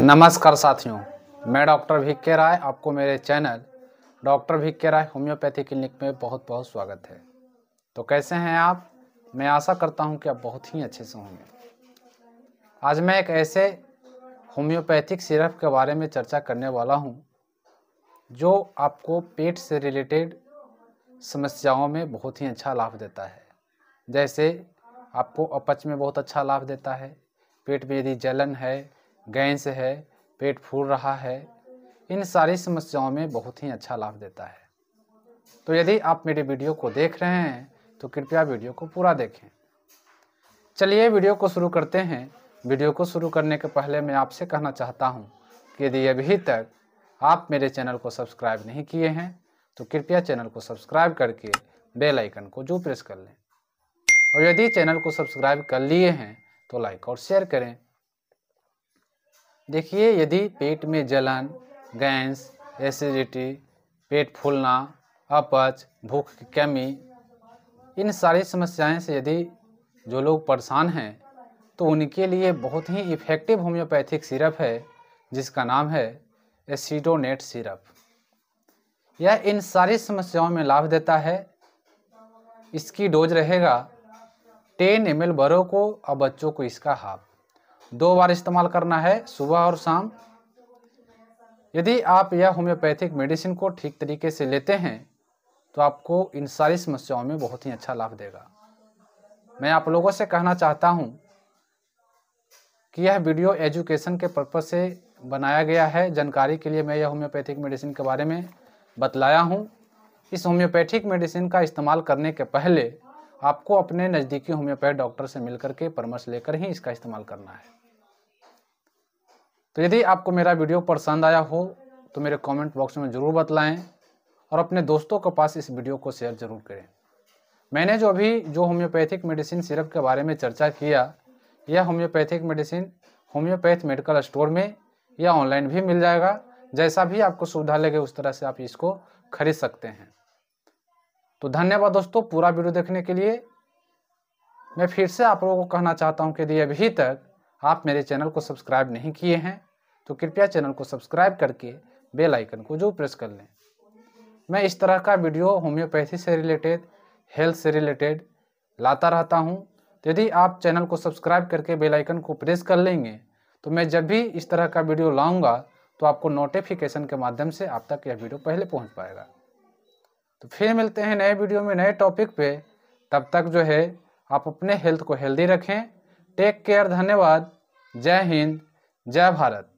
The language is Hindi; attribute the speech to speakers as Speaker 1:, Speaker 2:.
Speaker 1: नमस्कार साथियों मैं डॉक्टर भिक्के राय आपको मेरे channel doctor Bhikke Rai homeopathy clinic में बहुत बहुत स्वागत है तो कैसे हैं आप मैं आशा करता हूं कि आप बहुत ही अच्छे से होंगे आज मैं एक ऐसे होम्योपैथिक सिरप के बारे में चर्चा करने वाला हूं जो आपको पेट से रिलेटेड समस्याओं में बहुत ही अच्छा लाभ देता है जैसे आपको अपच में बहुत अच्छा लाभ देता है पेट में यदि जलन है गैस है पेट फूल रहा है इन सारी समस्याओं में बहुत ही अच्छा लाभ देता है तो यदि आप मेरी वीडियो को देख रहे हैं तो कृपया वीडियो को पूरा देखें चलिए वीडियो को शुरू करते हैं वीडियो को शुरू करने के पहले मैं आपसे कहना चाहता हूँ कि यदि अभी तक आप मेरे चैनल को सब्सक्राइब नहीं किए हैं तो कृपया चैनल को सब्सक्राइब करके बेल आइकन को जो प्रेस कर लें और यदि चैनल को सब्सक्राइब कर लिए हैं तो लाइक और शेयर करें देखिए यदि पेट में जलन गैस एसिडिटी पेट फूलना अपच भूख की कमी इन सारी समस्याएं से यदि जो लोग परेशान हैं तो उनके लिए बहुत ही इफ़ेक्टिव होम्योपैथिक सिरप है जिसका नाम है एसिडोनेट सिरप यह इन सारी समस्याओं में लाभ देता है इसकी डोज रहेगा टेन एम एल बड़ों को और बच्चों को इसका हाफ दो बार इस्तेमाल करना है सुबह और शाम यदि आप यह होम्योपैथिक मेडिसिन को ठीक तरीके से लेते हैं तो आपको इन सारी समस्याओं में बहुत ही अच्छा लाभ देगा मैं आप लोगों से कहना चाहता हूँ कि यह वीडियो एजुकेशन के पर्पज से बनाया गया है जानकारी के लिए मैं यह होम्योपैथिक मेडिसिन के बारे में बतलाया हूँ इस होम्योपैथिक मेडिसिन का इस्तेमाल करने के पहले आपको अपने नज़दीकी होम्योपैथ डॉक्टर से मिल करके परामर्श लेकर ही इसका इस्तेमाल करना है तो यदि आपको मेरा वीडियो पसंद आया हो तो मेरे कमेंट बॉक्स में ज़रूर बतलाएं और अपने दोस्तों के पास इस वीडियो को शेयर ज़रूर करें मैंने जो अभी जो होम्योपैथिक मेडिसिन सिरप के बारे में चर्चा किया यह homeopathic medicine homeopath medical store में या ऑनलाइन भी मिल जाएगा जैसा भी आपको सुविधा लगे उस तरह से आप इसको खरीद सकते हैं तो धन्यवाद दोस्तों पूरा वीडियो देखने के लिए मैं फिर से आप लोगों को कहना चाहता हूं कि यदि अभी तक आप मेरे चैनल को सब्सक्राइब नहीं किए हैं तो कृपया चैनल को सब्सक्राइब करके बेल आइकन को जो प्रेस कर लें मैं इस तरह का वीडियो होम्योपैथी से रिलेटेड हेल्थ से रिलेटेड लाता रहता हूं तो यदि आप चैनल को सब्सक्राइब करके बेल आइकन को प्रेस कर लेंगे तो मैं जब भी इस तरह का वीडियो लाऊंगा तो आपको नोटिफिकेशन के माध्यम से आप तक यह वीडियो पहले पहुंच पाएगा तो फिर मिलते हैं नए वीडियो में नए टॉपिक पे तब तक जो है आप अपने हेल्थ को हेल्दी रखें टेक केयर धन्यवाद जय हिंद जय भारत